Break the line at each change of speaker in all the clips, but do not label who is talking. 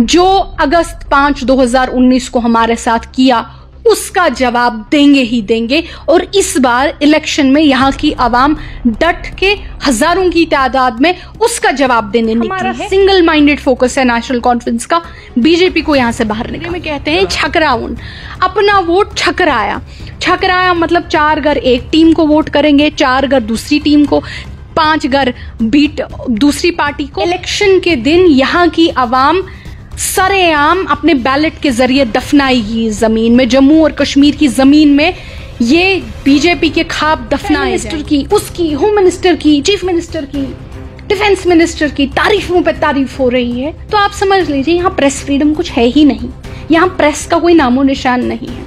जो अगस्त पांच 2019 को हमारे साथ किया उसका जवाब देंगे ही देंगे और इस बार इलेक्शन में यहाँ की आवाम डट के हजारों की तादाद में उसका जवाब देने निकली है सिंगल माइंडेड फोकस है नेशनल कॉन्फ्रेंस का बीजेपी को यहाँ से बाहर निकले में कहते हैं हाँ। छकराउन अपना वोट छकराया छकराया मतलब चार घर एक टीम को वोट करेंगे चार घर दूसरी टीम को पांच घर बीट दूसरी पार्टी को इलेक्शन के दिन यहाँ की आवाम सरेआम अपने बैलेट के जरिए दफनाएगी जमीन में जम्मू और कश्मीर की जमीन में ये बीजेपी के खाब दफनाए मिनिस्टर की उसकी होम मिनिस्टर की चीफ मिनिस्टर की डिफेंस मिनिस्टर की तारीफों पर तारीफ हो रही है तो आप समझ लीजिए यहाँ प्रेस फ्रीडम कुछ है ही नहीं यहाँ प्रेस का कोई नामो निशान नहीं है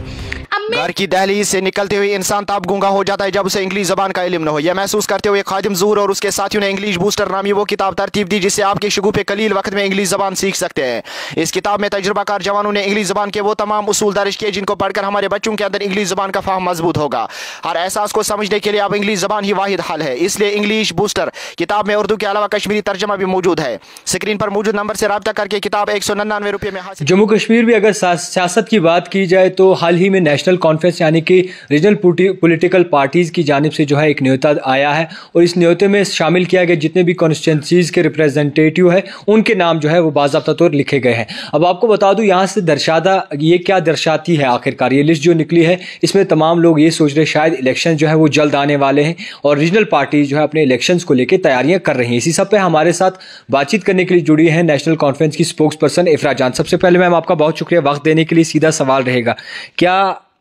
घर की दहली से निकलते हुए इंसान तब गूंगा हो जाता है जब उसे इंग्लिश जबान का इलम न हो यह महसूस करते हुए खाजम जूर और उसके साथियों ने इंग्लिश बूस्टर नामी वो किताब तरतीब दी जिससे आपके शगू पे कलील वक्त में इंग्लिश जबान सीख सकते हैं इस किताब में तजुर्बाकार जवानों ने इंग्लिश जबान के वो तमाम उसूल दर्ज किए जिनको पढ़कर हमारे बच्चों के अंदर इंग्लिश जबान का फाह मजबूत होगा हर एहसास को समझने के लिए अब इंग्लिश जबान ही वाहिद हल है इसलिए इंग्लिश बूस्टर किताब में उर्दू के अलावा कश्मीरी तर्जमा भी मौजूद है स्क्रीन पर मौजूद नंबर से रबा करके किताब एक सौ नन्नानवे रुपये में जम्मू कश्मीर भी अगर सियासत की बात की जाए तो हाल ही में नेशनल नेशनल कॉन्फ्रेंस यानी कि रीजनल पोलिटिकल पार्टीज़ की जानब से जो है एक न्योता आया है और इस न्योते में शामिल किया गया जितने भी कॉन्स्टिटेंसीज़ के रिप्रेजेंटेटिव है उनके नाम जो है वो बाबा तौर लिखे गए हैं अब आपको बता दूँ यहाँ से दर्शादा ये क्या दर्शाती है आखिरकार ये लिस्ट जो निकली है इसमें तमाम लोग ये सोच रहे शायद इलेक्शन जो है वो जल्द आने वाले हैं और रीजनल पार्टी जो है अपने इलेक्शंस को लेकर तैयारियां कर रही हैं इसी सब पे हमारे साथ बातचीत करने के लिए जुड़ी हैं नेशनल कॉन्फ्रेंस की स्पोक्स पर्सन इफराजान सबसे पहले मैम आपका बहुत शुक्रिया वक्त देने के लिए सीधा सवाल रहेगा क्या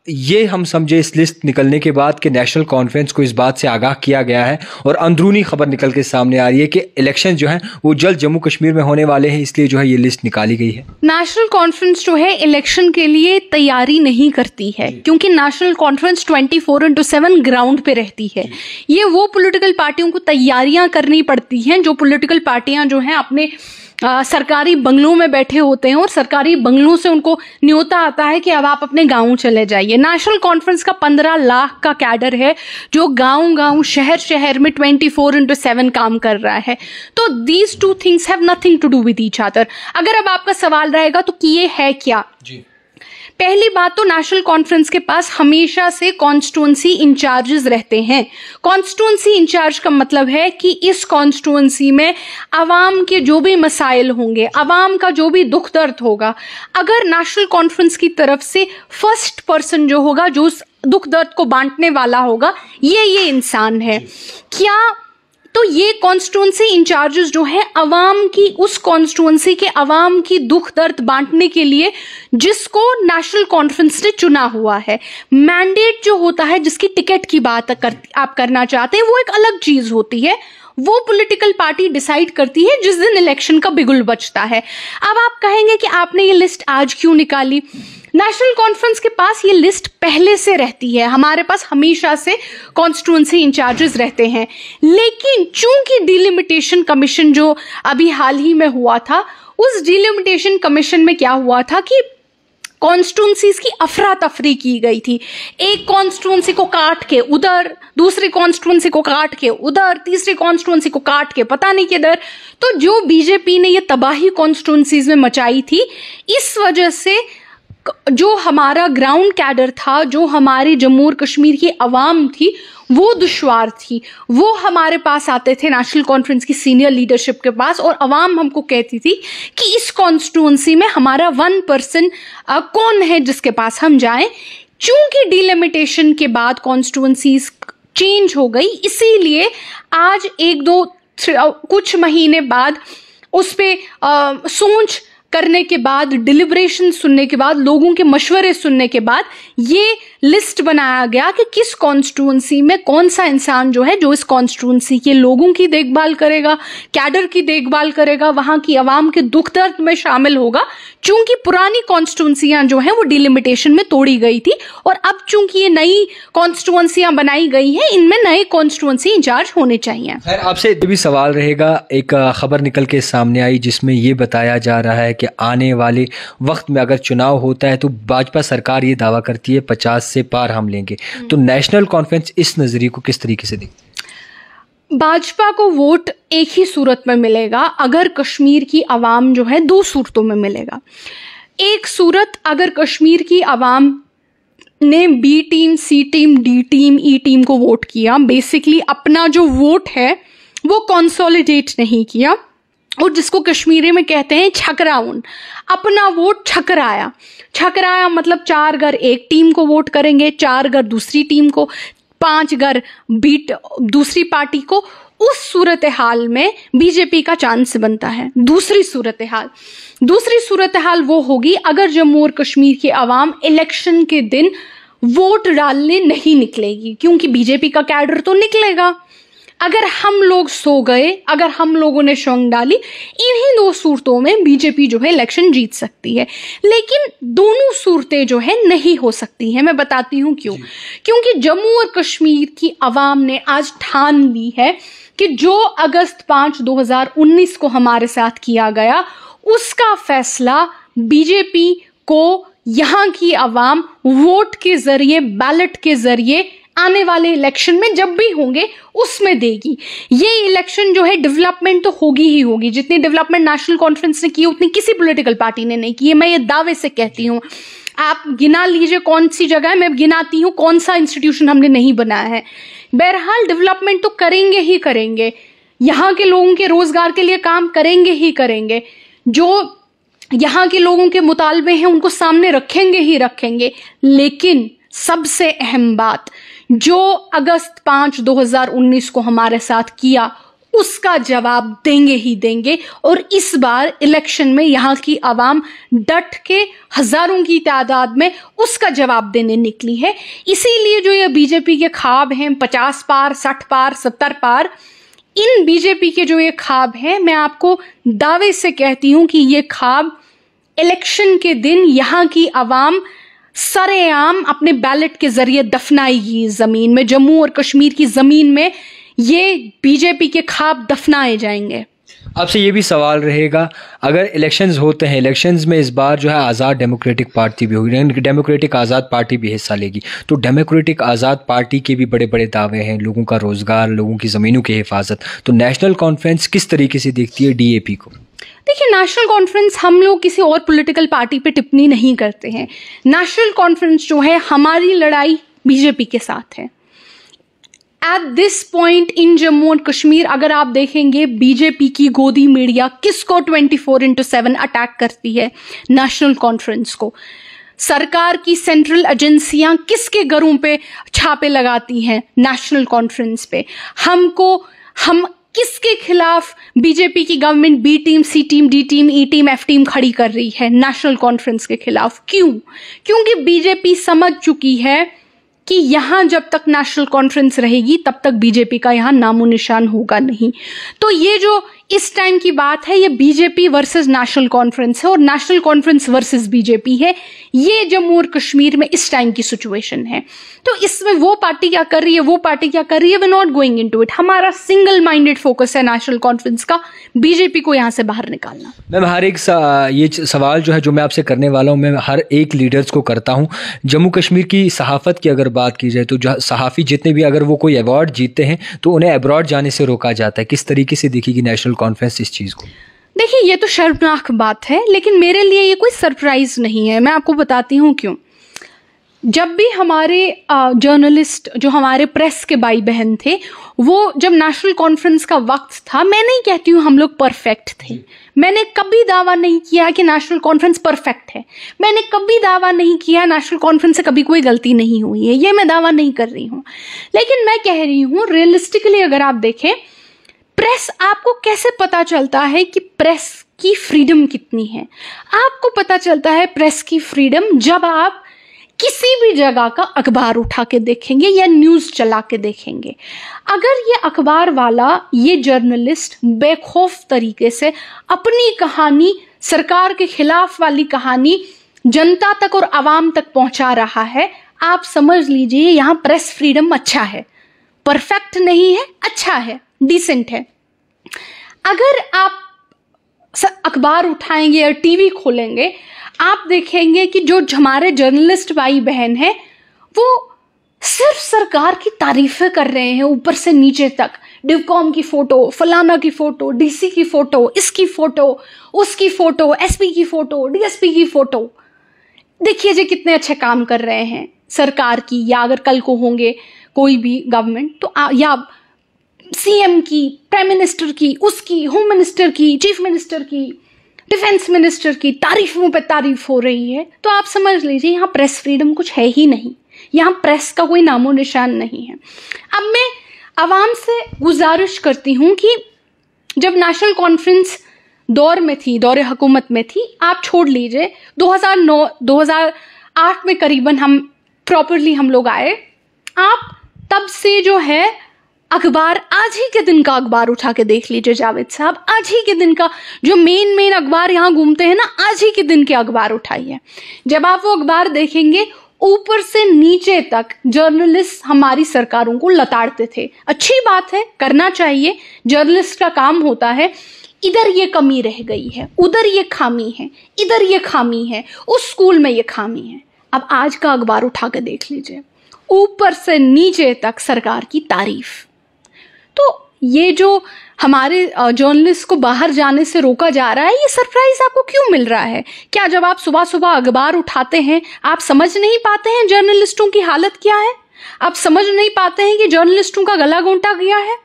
ये हम समझे इस लिस्ट निकलने के बाद कि नेशनल कॉन्फ्रेंस को इस बात से आगाह किया गया है और अंदरूनी खबर निकल के सामने आ रही है कि इलेक्शन जो है वो जल्द जम्मू कश्मीर में होने वाले हैं इसलिए जो है ये लिस्ट निकाली गई है
नेशनल कॉन्फ्रेंस जो है इलेक्शन के लिए तैयारी नहीं करती है क्योंकि national conference twenty four into seven ground पे रहती है ये वो पोलिटिकल पार्टियों को तैयारियां करनी पड़ती हैं जो पोलिटिकल पार्टियां जो है अपने आ, सरकारी बंगलों में बैठे होते हैं और सरकारी बंगलों से उनको न्योता आता है कि अब आप अपने गांव चले जाइए नेशनल कॉन्फ्रेंस का पंद्रह लाख का कैडर है जो गाँव गाँव शहर शहर में ट्वेंटी फोर इंटू सेवन काम कर रहा है तो these two things have nothing to do with each other अगर अब आपका सवाल रहेगा तो कि ये है क्या जी पहली बात तो नेशनल कॉन्फ्रेंस के पास हमेशा से कॉन्स्टिट्यूंसी इंचार्जेस रहते हैं कॉन्स्टिट्यूंसी इंचार्ज का मतलब है कि इस कॉन्स्टिट्युएंसी में आवाम के जो भी मसाइल होंगे आवाम का जो भी दुख दर्द होगा अगर नेशनल कॉन्फ्रेंस की तरफ से फर्स्ट पर्सन जो होगा जो उस दुख दर्द को बांटने वाला होगा ये ये इंसान है क्या तो ये कॉन्स्टिट्यूंसी इंचार्जेस जो है अवाम की उस कॉन्स्टिट्युएंसी के अवाम की दुख दर्द बांटने के लिए जिसको नेशनल कॉन्फ्रेंस ने चुना हुआ है मैंडेट जो होता है जिसकी टिकट की बात कर, आप करना चाहते हैं वो एक अलग चीज होती है वो पॉलिटिकल पार्टी डिसाइड करती है जिस दिन इलेक्शन का बिगुल बचता है अब आप कहेंगे कि आपने ये लिस्ट आज क्यों निकाली नेशनल कॉन्फ्रेंस के पास ये लिस्ट पहले से रहती है हमारे पास हमेशा से कॉन्स्टिट्यूंसी इंचार्जेस रहते हैं लेकिन चूंकि डिलिमिटेशन कमीशन जो अभी हाल ही में हुआ था उस डिलिमिटेशन कमीशन में क्या हुआ था कि कॉन्स्टिट्यूंसीज की अफरा तफरी की गई थी एक कॉन्स्टिट्यूंसी को काट के उधर दूसरी कॉन्स्टिट्यूंसी को काट के उधर तीसरी कॉन्स्टिट्यूंसी को काट के पता नहीं किधर तो जो बीजेपी ने ये तबाही कॉन्स्टिट्यूंसीज में मचाई थी इस वजह से जो हमारा ग्राउंड कैडर था जो हमारे जम्मू और कश्मीर की आवाम थी वो दुशवार थी वो हमारे पास आते थे नेशनल कॉन्फ्रेंस की सीनियर लीडरशिप के पास और आवाम हमको कहती थी कि इस कॉन्स्टिट्युएंसी में हमारा वन पर्सन कौन है जिसके पास हम जाएं चूंकि डिलिमिटेशन के बाद कॉन्स्टिट्युएंसी चेंज हो गई इसीलिए आज एक दो कुछ महीने बाद उस पर सोच करने के बाद डिलीबरेशन सुनने के बाद लोगों के मशवरे सुनने के बाद ये लिस्ट बनाया गया कि किस कॉन्स्टिट्यूंसी में कौन सा इंसान जो है जो इस कॉन्स्टिट्यूंसी के लोगों की देखभाल करेगा कैडर की देखभाल करेगा वहां की आवाम के दुख दर्द में शामिल होगा चूंकि पुरानी कॉन्स्टिट्यूंसियां जो हैं वो डिलिमिटेशन में तोड़ी गई थी और अब चूंकि ये नई कॉन्स्टिट्यूंसियां बनाई गई हैं इनमें नए कॉन्स्टिट्यूंसी इंचार्ज होने चाहिए खैर
आपसे भी सवाल रहेगा एक खबर निकल के सामने आई जिसमें ये बताया जा रहा है कि आने वाले वक्त में अगर चुनाव होता है तो भाजपा सरकार ये दावा करती है पचास से पार हम लेंगे हम्म। तो नेशनल कॉन्फ्रेंस इस नजरिए को किस तरीके से देखती है
भाजपा को वोट एक ही सूरत में मिलेगा अगर कश्मीर की आवाम जो है दो सूरतों में मिलेगा एक सूरत अगर कश्मीर की आवाम ने B team C team D team E team को वोट किया बेसिकली अपना जो वोट है वो कॉन्सोलिडेट नहीं किया और जिसको कश्मीरी में कहते हैं छकराउन अपना वोट छकराया छकराया मतलब चार घर एक टीम को वोट करेंगे चार घर दूसरी टीम को पांच घर बीट दूसरी पार्टी को उस सूरत हाल में बीजेपी का चांस बनता है दूसरी सूरत हाल दूसरी सूरत हाल वो होगी अगर जम्मू और कश्मीर की आवाम इलेक्शन के दिन वोट डालने नहीं निकलेगी क्योंकि बीजेपी का कैडर तो निकलेगा अगर हम लोग सो गए अगर हम लोगों ने शौंग डाली इन्हीं दो सूरतों में बीजेपी जो है इलेक्शन जीत सकती है लेकिन दोनों सूरतें जो है नहीं हो सकती हैं मैं बताती हूँ क्यों क्योंकि जम्मू और कश्मीर की आवाम ने आज ठान ली है कि जो अगस्त पाँच 2019 को हमारे साथ किया गया उसका फैसला बीजेपी को यहाँ की आवाम वोट के जरिए बैलेट के जरिए आने वाले इलेक्शन में जब भी होंगे उसमें देगी ये इलेक्शन जो है डेवलपमेंट तो होगी ही होगी जितनी डेवलपमेंट नेशनल कॉन्फ्रेंस ने की उतनी किसी पोलिटिकल पार्टी ने नहीं की है मैं ये दावे से कहती हूँ आप गिना लीजिए कौन सी जगह है मैं गिनाती हूँ कौन सा इंस्टीट्यूशन हमने नहीं बनाया है बहरहाल डेवलपमेंट तो करेंगे ही करेंगे यहाँ के लोगों के रोजगार के लिए काम करेंगे ही करेंगे जो यहाँ के लोगों के मुतालबे हैं उनको सामने रखेंगे ही रखेंगे लेकिन सबसे अहम बात जो अगस्त पाँच 2019 को हमारे साथ किया उसका जवाब देंगे ही देंगे और इस बार इलेक्शन में यहाँ की आवाम डट के हजारों की तादाद में उसका जवाब देने निकली है इसीलिए जो ये बीजेपी के ख्वाब हैं पचास पार साठ पार सत्तर पार इन बीजेपी के जो ये ख्वाब हैं मैं आपको दावे से कहती हूँ कि ये ख्वाब इलेक्शन के दिन यहाँ की आवाम सरेआम अपने बैलेट के जरिए दफनाएगी जमीन में जम्मू और कश्मीर की जमीन में ये बीजेपी के खाब दफनाए जाएंगे
आपसे ये भी सवाल रहेगा अगर इलेक्शंस होते हैं इलेक्शंस में इस बार जो है आज़ाद डेमोक्रेटिक पार्टी भी होगी डेमोक्रेटिक आज़ाद पार्टी भी हिस्सा लेगी तो डेमोक्रेटिक आज़ाद पार्टी के भी बड़े बड़े दावे हैं लोगों का रोज़गार लोगों की ज़मीनों की हिफाजत तो नेशनल कॉन्फ्रेंस किस तरीके से देखती है डी को
देखिए नेशनल कॉन्फ्रेंस हम लोग किसी और पॉलिटिकल पार्टी पे टिप्पणी नहीं करते हैं नेशनल कॉन्फ्रेंस जो है हमारी लड़ाई बीजेपी के साथ है at this point in Jammu and Kashmir अगर आप देखेंगे बीजेपी की गोदी मीडिया किसको 24 फोर इंटू सेवन अटैक करती है नेशनल कॉन्फ्रेंस को सरकार की सेंट्रल एजेंसियां किसके घरों पे छापे लगाती हैं नेशनल कॉन्फ्रेंस पे हमको हम किसके खिलाफ बीजेपी की government B team C team D team E team F team खड़ी कर रही है नेशनल कॉन्फ्रेंस के खिलाफ क्यों क्योंकि बीजेपी समझ चुकी है कि यहां जब तक नेशनल कॉन्फ्रेंस रहेगी तब तक बीजेपी का यहां नामो निशान होगा नहीं तो ये जो इस टाइम की बात है ये बीजेपी वर्सेस नेशनल कॉन्फ्रेंस है और नेशनल कॉन्फ्रेंस वर्सेस बीजेपी है ये जम्मू और कश्मीर में इस टाइम की सिचुएशन है तो इसमें वो पार्टी क्या कर रही है वो पार्टी क्या कर रही है we're not going in it हमारा सिंगल माइंडेड फोकस है नेशनल कॉन्फ्रेंस का बीजेपी को यहाँ से बाहर निकालना
मैम हर एक ये सवाल जो है जो मैं आपसे करने वाला हूँ मैं हर एक लीडर्स को करता हूँ जम्मू कश्मीर की सहाफत की अगर बात की जाए तो सहाफ़ी जितने भी अगर वो कोई अवार्ड जीतते हैं तो उन्हें अब्रॉड जाने से रोका जाता है किस तरीके से देखेगी नेशनल कॉन्फ्रेंस इस चीज़ को
देखिए ये तो शर्मनाक बात है लेकिन मेरे लिए ये कोई सरप्राइज़ नहीं है मैं आपको बताती हूँ क्यों जब भी हमारे जर्नलिस्ट जो हमारे प्रेस के भाई बहन थे वो जब नेशनल कॉन्फ्रेंस का वक्त था मैं नहीं कहती हूँ हम लोग परफेक्ट थे मैंने कभी दावा नहीं किया कि नेशनल कॉन्फ्रेंस परफेक्ट है मैंने कभी दावा नहीं किया नेशनल कॉन्फ्रेंस से कभी कोई गलती नहीं हुई है ये मैं दावा नहीं कर रही हूँ लेकिन मैं कह रही हूँ रियलिस्टिकली अगर आप देखें प्रेस आपको कैसे पता चलता है कि प्रेस की फ्रीडम कितनी है आपको पता चलता है प्रेस की फ्रीडम जब आप किसी भी जगह का अखबार उठा के देखेंगे या न्यूज़ चला के देखेंगे अगर ये अखबार वाला ये जर्नलिस्ट बेखौफ तरीके से अपनी कहानी सरकार के खिलाफ वाली कहानी जनता तक और आवाम तक पहुंचा रहा है आप समझ लीजिए यहाँ प्रेस फ्रीडम अच्छा है परफेक्ट नहीं है अच्छा है डिसेंट है अगर आप अखबार उठाएंगे या टीवी खोलेंगे आप देखेंगे कि जो हमारे जर्नलिस्ट भाई बहन हैं वो सिर्फ सरकार की तारीफें कर रहे हैं ऊपर से नीचे तक डिवकॉम की फोटो फलाना की फोटो डीसी की फोटो इसकी फोटो उसकी फोटो एसपी की फोटो डीएसपी की फोटो देखिए जी कितने अच्छे काम कर रहे हैं सरकार की या अगर कल को होंगे कोई भी गवर्नमेंट तो आ, या सीएम की प्राइम मिनिस्टर की उसकी होम मिनिस्टर की चीफ मिनिस्टर की डिफेंस मिनिस्टर की तारीफों पर तारीफ हो रही है तो आप समझ लीजिए यहाँ प्रेस फ्रीडम कुछ है ही नहीं यहाँ प्रेस का कोई नामो निशान नहीं है अब मैं आवाम से गुजारिश करती हूँ कि जब नेशनल कॉन्फ्रेंस दौर में थी दौरे हुकूमत में थी आप छोड़ लीजिए 2009 2008 में करीबन हम प्रॉपरली हम लोग आए आप तब से जो है अखबार आज ही के दिन का अखबार उठा के देख लीजिए जावेद साहब आज ही के दिन का जो मेन मेन अखबार यहाँ घूमते हैं ना आज ही के दिन के अखबार उठाइए जब आप वो अखबार देखेंगे ऊपर से नीचे तक जर्नलिस्ट हमारी सरकारों को लताड़ते थे अच्छी बात है करना चाहिए जर्नलिस्ट का काम होता है इधर ये कमी रह गई है उधर ये खामी है इधर ये खामी है उस स्कूल में ये खामी है अब आज का अखबार उठा के देख लीजिए ऊपर से नीचे तक सरकार की तारीफ तो ये जो हमारे जर्नलिस्ट को बाहर जाने से रोका जा रहा है ये सरप्राइज आपको क्यों मिल रहा है क्या जब आप सुबह सुबह अखबार उठाते हैं आप समझ नहीं पाते हैं जर्नलिस्टों की हालत क्या है आप समझ नहीं पाते हैं कि जर्नलिस्टों का गला घोंटा गया है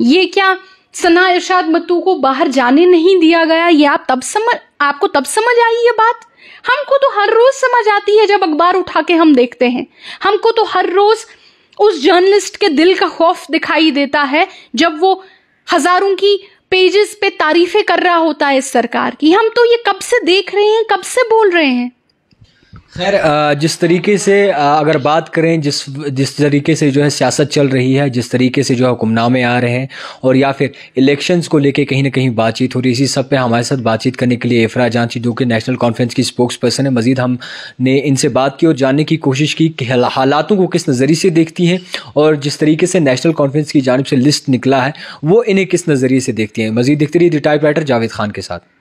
ये क्या सना इरशाद मतू को बाहर जाने नहीं दिया गया ये आप तब समझ आपको तब समझ आई ये बात हमको तो हर रोज समझ आती है जब अखबार उठा के हम देखते हैं हमको तो हर रोज़ उस जर्नलिस्ट के दिल का खौफ दिखाई देता है जब वो हजारों की पेजेस पे तारीफें कर रहा होता है इस सरकार की हम तो ये कब से देख रहे हैं कब से बोल रहे हैं
खैर जिस तरीके से अगर बात करें जिस जिस तरीके से जो है सियासत चल रही है जिस तरीके से जो है हुक्मनामे आ रहे हैं और या फिर इलेक्शंस को लेके कहीं ना कहीं बातचीत हो रही है इसी सब पे हमारे साथ बातचीत करने के लिए इफ़रा जांची जो कि नेशनल कॉन्फ्रेंस की स्पोक्स पर्सन है मजीद हमने इनसे बात की और जानने की कोशिश की कि हालातों को किस नज़रिए से देखती हैं और जिस तरीके से नेशनल कॉन्फ्रेंस की जानब से लिस्ट निकला है वो इन्हें किस नज़रिए से देखती हैं मजीद देखते रहिए रिटायर राइटर जावेद खान के साथ